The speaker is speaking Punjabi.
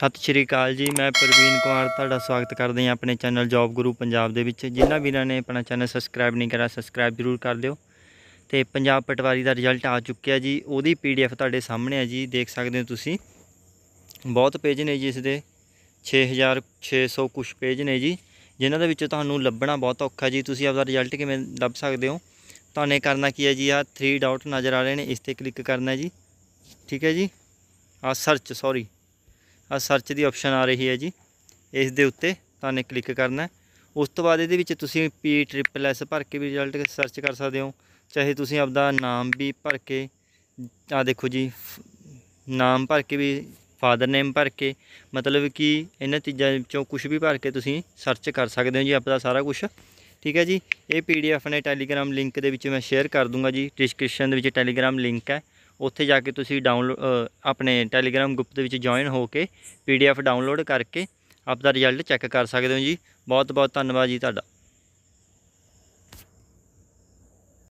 ਸਤਿ ਸ਼੍ਰੀ ਅਕਾਲ ਜੀ ਮੈਂ ਪ੍ਰਵੀਨ ਕੁਮਾਰ ਤੁਹਾਡਾ ਸਵਾਗਤ ਕਰਦੇ ਹਾਂ ਆਪਣੇ ਚੈਨਲ ਜੌਬ ਗੁਰੂ ਪੰਜਾਬ ਦੇ ਵਿੱਚ ਜਿਨ੍ਹਾਂ ਵੀਰਾਂ ਨੇ ਆਪਣਾ ਚੈਨਲ ਸਬਸਕ੍ਰਾਈਬ ਨਹੀਂ ਕਰਾ ਸਬਸਕ੍ਰਾਈਬ ਜ਼ਰੂਰ ਕਰ ਲਿਓ ਤੇ ਪੰਜਾਬ ਪਟਵਾਰੀ ਦਾ ਰਿਜ਼ਲਟ ਆ ਚੁੱਕਿਆ ਜੀ ਉਹਦੀ ਪੀਡੀਐਫ ਤੁਹਾਡੇ ਸਾਹਮਣੇ ਆ ਜੀ ਦੇਖ ਸਕਦੇ ਹੋ ਤੁਸੀਂ ਬਹੁਤ ਪੇਜ ਨੇ ਜੀ ਇਸ ਦੇ 6600 ਕੁਝ ਪੇਜ ਨੇ ਜੀ ਜਿਨ੍ਹਾਂ ਦੇ ਵਿੱਚ ਤੁਹਾਨੂੰ ਲੱਭਣਾ ਬਹੁਤ ਔਖਾ ਜੀ ਤੁਸੀਂ ਆਪਦਾ ਰਿਜ਼ਲਟ ਕਿਵੇਂ ਲੱਭ ਸਕਦੇ ਹੋ ਤੁਹਾਨੂੰ ਕਰਨਾ ਕੀ ਹੈ ਜੀ ਆ 3 ਡਾਟ ਨਜ਼ਰ ਆ ਰਹੇ ਨੇ ਇਸ ਤੇ ਕਲਿੱਕ ਕਰਨਾ ਜੀ ਠੀਕ ਹੈ ਜੀ ਆ ਸਰਚ ਸੌਰੀ ਆ ਸਰਚ ਦੀ ਆਪਸ਼ਨ ਆ ਰਹੀ ਹੈ ਜੀ ਇਸ ਦੇ ਉੱਤੇ ਤੁਹਾਨੂੰ ਕਲਿੱਕ ਕਰਨਾ ਉਸ ਤੋਂ ਬਾਅਦ ਇਹਦੇ ਵਿੱਚ ਤੁਸੀਂ ਪੀ ਟ੍ਰਿਪਲ ਐਸ ਭਰ ਕੇ ਵੀ ਰਿਜ਼ਲਟ ਸਰਚ ਕਰ ਸਕਦੇ ਹੋ ਚਾਹੇ ਤੁਸੀਂ ਆਪਦਾ ਨਾਮ ਵੀ ਭਰ ਕੇ ਆ ਦੇਖੋ ਜੀ ਨਾਮ ਭਰ ਕੇ ਵੀ ਫਾਦਰ ਨੇਮ ਭਰ ਕੇ ਮਤਲਬ ਕਿ ਇਹਨਾਂ ਚੀਜ਼ਾਂ ਵਿੱਚੋਂ ਕੁਝ ਵੀ ਭਰ ਕੇ ਤੁਸੀਂ ਸਰਚ ਕਰ ਸਕਦੇ ਹੋ ਜੀ ਆਪਦਾ ਸਾਰਾ ਕੁਝ ਠੀਕ ਹੈ ਜੀ ਇਹ ਪੀਡੀਐਫ ਨੇ ਟੈਲੀਗ੍ਰਾਮ ਲਿੰਕ ਦੇ ਵਿੱਚ ਮੈਂ ਸ਼ੇਅਰ ਕਰ ਦੂੰਗਾ ਜੀ ਡਿਸਕ੍ਰਿਪਸ਼ਨ ਦੇ ਵਿੱਚ ਟੈਲੀਗ੍ਰਾਮ ਲਿੰਕ ਹੈ ਉੱਥੇ ਜਾ ਕੇ ਤੁਸੀਂ ਡਾਊਨਲੋਡ ਆਪਣੇ ਟੈਲੀਗ੍ਰਾਮ ਗਰੁੱਪ ਦੇ ਵਿੱਚ ਜੁਆਇਨ ਹੋ ਕੇ ਪੀਡੀਐਫ ਡਾਊਨਲੋਡ ਕਰਕੇ ਆਪਦਾ ਰਿਜ਼ਲਟ ਚੈੱਕ ਕਰ ਸਕਦੇ ਹੋ ਜੀ ਬਹੁਤ ਬਹੁਤ ਧੰਨਵਾਦ ਜੀ ਤੁਹਾਡਾ